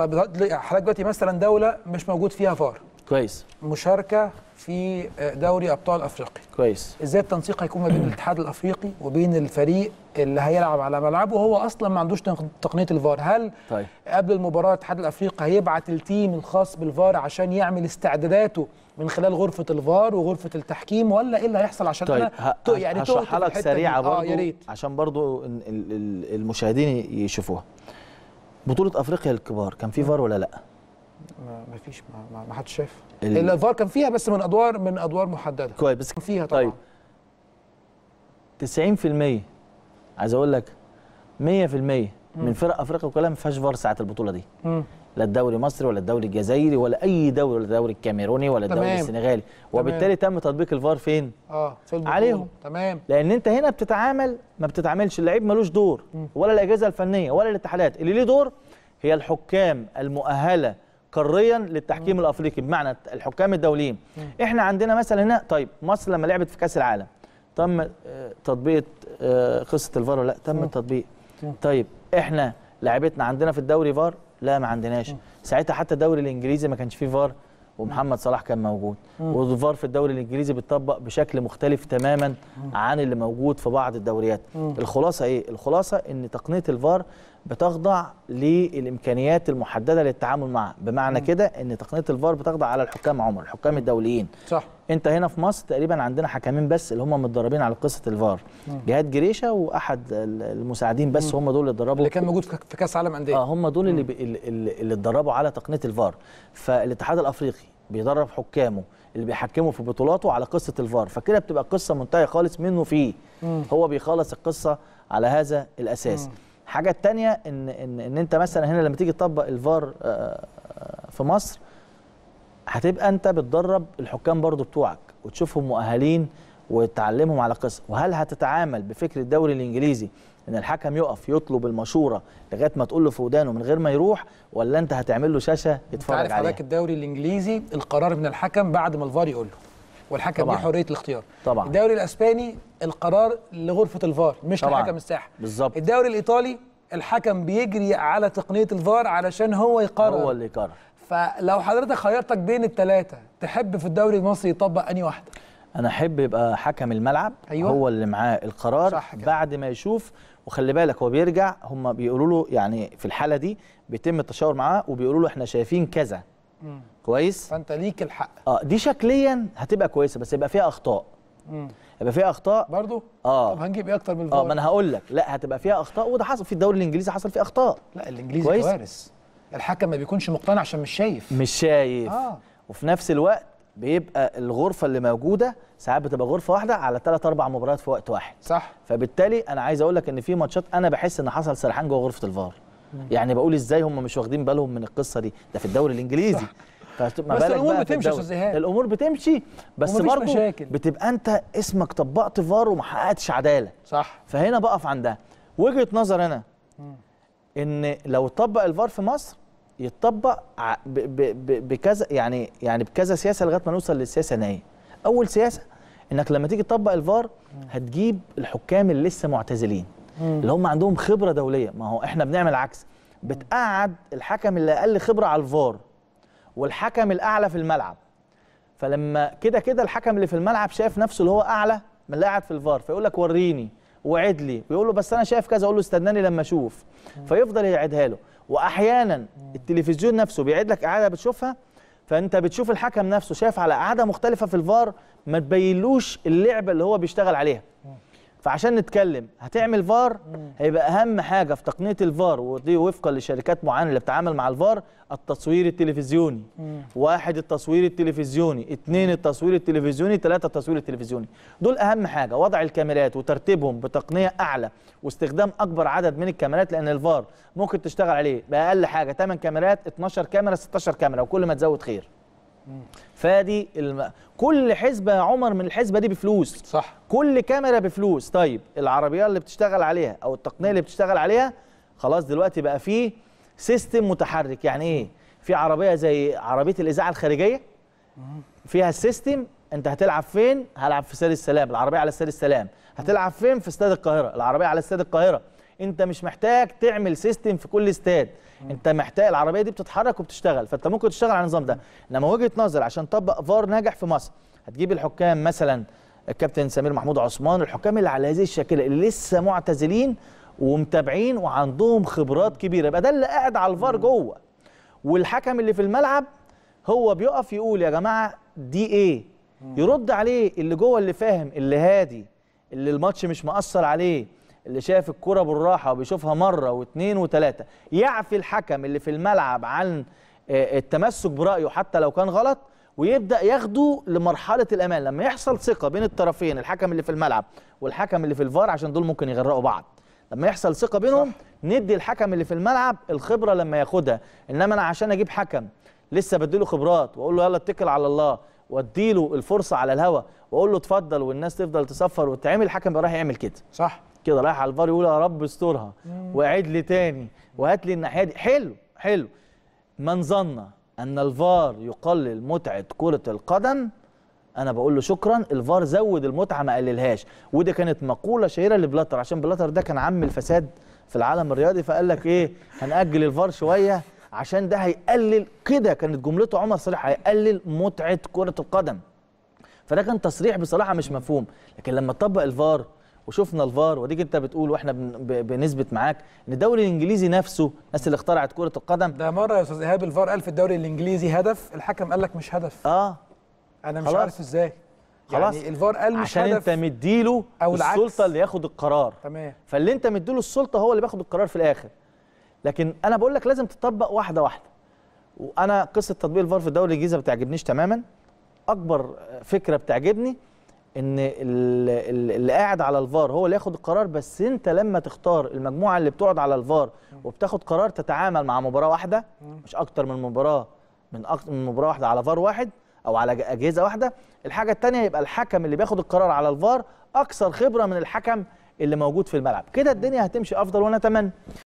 طب حضرتك دلوقتي مثلا دوله مش موجود فيها فار كويس مشاركه في دوري ابطال افريقيا كويس ازاي التنسيق هيكون ما بين الاتحاد الافريقي وبين الفريق اللي هيلعب على ملعبه وهو اصلا ما عندوش تقنيه الفار هل طيب. قبل المباراه الاتحاد الافريقي هيبعت التيم الخاص بالفار عشان يعمل استعداداته من خلال غرفه الفار وغرفه التحكيم ولا ايه اللي هيحصل عشان طيب. انا يعني هشرح لك سريعه برضه آه عشان برضه المشاهدين يشوفوها بطوله افريقيا الكبار كان في فار ولا لا ما فيش ما, ما حدش شاف ال... الفار كان فيها بس من ادوار من ادوار محدده كويس بس كان فيها طيب. طبعا طيب 90% عايز اقول لك 100% من فرق افريقيا كلها ما فيهاش فار ساعه البطوله دي لا الدوري المصري ولا الدوري الجزائري ولا اي دوري ولا الدوري الكاميروني ولا الدوري السنغالي وبالتالي تم تطبيق الفار فين اه في عليهم تمام لان انت هنا بتتعامل ما بتتعاملش اللعيب ملوش دور ولا الاجهزه الفنيه ولا الاتحادات اللي ليه دور هي الحكام المؤهله قاريا للتحكيم م. الافريقي بمعنى الحكام الدوليين م. احنا عندنا مثلا هنا طيب مصر لما لعبت في كاس العالم تم آه، تطبيق آه، قصه الفار ولا لا تم التطبيق طيب احنا لعبتنا عندنا في الدوري فار لا ما عندناش ساعتها حتى الدوري الانجليزي ما كانش فيه فار ومحمد صلاح كان موجود والفار في الدوري الانجليزي بيتطبق بشكل مختلف تماما عن اللي موجود في بعض الدوريات الخلاصه ايه الخلاصه ان تقنيه الفار بتخضع للامكانيات المحدده للتعامل معها بمعنى كده ان تقنيه الفار بتخضع على الحكام عمر الحكام الدوليين صح انت هنا في مصر تقريبا عندنا حكمين بس اللي هم متدربين على قصه الفار جهاد جريشه واحد المساعدين بس هم دول اللي اتدربوا اللي كان موجود في كاس عالم انديه اه هم دول اللي اللي اتدربوا على تقنيه الفار فالاتحاد الافريقي بيدرب حكامه اللي بيحكموا في بطولاته على قصه الفار فكده بتبقى القصه منتهيه خالص منه فيه هو بيخلص القصه على هذا الاساس حاجه تانية ان ان ان انت مثلا هنا لما تيجي تطبق الفار آه، آه، في مصر هتبقى انت بتدرب الحكام برضو بتوعك وتشوفهم مؤهلين وتعلمهم على قصه وهل هتتعامل بفكر الدوري الانجليزي ان الحكم يقف يطلب المشوره لغايه ما تقول له في ودانه من غير ما يروح ولا انت هتعمل له شاشه يتفرج عليها؟ انت عارف حضرتك الدوري الانجليزي القرار من الحكم بعد ما الفار يقول له والحكم طبعًا. ليه حريه الاختيار طبعا الدوري الاسباني القرار لغرفه الفار مش طبعًا. لحكم الساحه بالظبط الدوري الايطالي الحكم بيجري على تقنيه الفار علشان هو يقرر هو اللي يقرر فلو حضرتك خيرتك بين الثلاثه تحب في الدوري المصري يطبق انهي واحده انا احب يبقى حكم الملعب أيوة. هو اللي معاه القرار صح بعد ما يشوف وخلي بالك هو بيرجع هم بيقولوا له يعني في الحاله دي بيتم التشاور معاه وبيقولوا له احنا شايفين كذا مم. كويس فانت ليك الحق اه دي شكليا هتبقى كويسه بس يبقى فيها اخطاء مم. هيبقى فيها اخطاء برضو اه طب هنجيب ايه اكتر من الفار اه ما انا هقول لك لا هتبقى فيها اخطاء وده حصل في الدوري الانجليزي حصل فيه اخطاء لا الانجليزي كويس. كوارث الحكم ما بيكونش مقتنع عشان مش شايف مش شايف آه. وفي نفس الوقت بيبقى الغرفه اللي موجوده ساعات بتبقى غرفه واحده على ثلاث اربع مباريات في وقت واحد صح فبالتالي انا عايز اقول لك ان في ماتشات انا بحس ان حصل سرحان جوه غرفه الفار يعني بقول ازاي هم مش واخدين بالهم من القصه دي ده في الدوري الانجليزي صح. بس الامور بتمشي يا استاذ ايهاب الامور بتمشي بس برضه بتبقى انت اسمك طبقت فار وما حققتش عداله صح فهنا بقف عندها وجهه نظر انا ان لو طبق الفار في مصر يتطبق بكذا يعني يعني بكذا سياسه لغايه ما نوصل للسياسه النهائيه اول سياسه انك لما تيجي تطبق الفار هتجيب الحكام اللي لسه معتزلين اللي هم عندهم خبره دوليه ما هو احنا بنعمل عكس بتقعد الحكم اللي اقل خبره على الفار والحكم الاعلى في الملعب فلما كده كده الحكم اللي في الملعب شايف نفسه اللي هو اعلى من اللي قاعد في الفار فيقول لك وريني وعد لي ويقول له بس انا شايف كذا اقول له استناني لما اشوف فيفضل يعيدها له واحيانا التلفزيون نفسه بيعيد لك اعاده بتشوفها فانت بتشوف الحكم نفسه شايف على اعاده مختلفه في الفار ما تبينلوش اللعبه اللي هو بيشتغل عليها فعشان نتكلم هتعمل فار هيبقى اهم حاجه في تقنيه الفار ودي وفقا لشركات معينه اللي بتتعامل مع الفار التصوير التلفزيوني مم. واحد التصوير التلفزيوني اثنين التصوير التلفزيوني ثلاثه التصوير التلفزيوني دول اهم حاجه وضع الكاميرات وترتيبهم بتقنيه اعلى واستخدام اكبر عدد من الكاميرات لان الفار ممكن تشتغل عليه باقل حاجه 8 كاميرات 12 كاميرا 16 كاميرا وكل ما تزود خير فادي الم... كل حسبه يا عمر من الحسبه دي بفلوس صح كل كاميرا بفلوس طيب العربيه اللي بتشتغل عليها او التقنيه اللي بتشتغل عليها خلاص دلوقتي بقى فيه سيستم متحرك يعني ايه في عربيه زي عربيه الاذاعه الخارجيه فيها السيستم انت هتلعب فين هلعب في استاد السلام العربيه على استاد السلام هتلعب فين في استاد القاهره العربيه على استاد القاهره انت مش محتاج تعمل سيستم في كل استاد انت محتاج العربيه دي بتتحرك وبتشتغل فانت ممكن تشتغل على النظام ده انما وجهه نظر عشان تطبق فار ناجح في مصر هتجيب الحكام مثلا الكابتن سمير محمود عثمان الحكام اللي على هذه الشاكله اللي لسه معتزلين ومتابعين وعندهم خبرات كبيره يبقى ده اللي قاعد على الفار جوه والحكم اللي في الملعب هو بيقف يقول يا جماعه دي ايه يرد عليه اللي جوه اللي فاهم اللي هادي اللي الماتش مش مأثر عليه اللي شاف الكرة بالراحة وبيشوفها مرة واثنين وثلاثة يعفي الحكم اللي في الملعب عن آه، التمسك برأيه حتى لو كان غلط ويبدا ياخده لمرحله الامان لما يحصل ثقه بين الطرفين الحكم اللي في الملعب والحكم اللي في الفار عشان دول ممكن يغرقوا بعض لما يحصل ثقه بينهم صح. ندي الحكم اللي في الملعب الخبره لما ياخدها انما انا عشان اجيب حكم لسه بديله خبرات واقول له يلا اتكل على الله واديله الفرصه على الهوى واقول له اتفضل والناس تفضل تصفر وتعمل الحكم راح يعمل كده صح كده رايح على الفار يقول يا رب استرها واعد لي تاني وهات لي الناحيه دي حلو حلو من ظن ان الفار يقلل متعه كره القدم انا بقول له شكرا الفار زود المتعه ما قللهاش ودي كانت مقوله شهيره لبلاتر عشان بلاتر ده كان عم الفساد في العالم الرياضي فقال لك ايه هنأجل الفار شويه عشان ده هيقلل كده كانت جملته عمر صالح هيقلل متعه كره القدم فده كان تصريح بصراحه مش مفهوم لكن لما تطبق الفار وشفنا الفار وديك انت بتقول واحنا بنثبت معاك ان الدوري الانجليزي نفسه الناس اللي اخترعت كره القدم ده مره يا استاذ ايهاب الفار قال في الدوري الانجليزي هدف الحكم قال لك مش هدف اه انا مش خلاص. عارف ازاي خلاص يعني الفار قال مش عشان هدف انت مديله أو السلطه اللي ياخد القرار تمام فاللي انت مديله السلطه هو اللي بياخد القرار في الاخر لكن انا بقول لك لازم تطبق واحده واحده وانا قصه تطبيق الفار في الدوري الانجليزي ما بتعجبنيش تماما اكبر فكره بتعجبني ان اللي قاعد على الفار هو اللي ياخد القرار بس انت لما تختار المجموعه اللي بتقعد على الفار وبتاخد قرار تتعامل مع مباراه واحده مش اكتر من مباراه من اكتر من مباراه واحده على فار واحد او على اجهزه واحده الحاجه الثانيه يبقى الحكم اللي بياخد القرار على الفار اكثر خبره من الحكم اللي موجود في الملعب كده الدنيا هتمشي افضل ونتمنى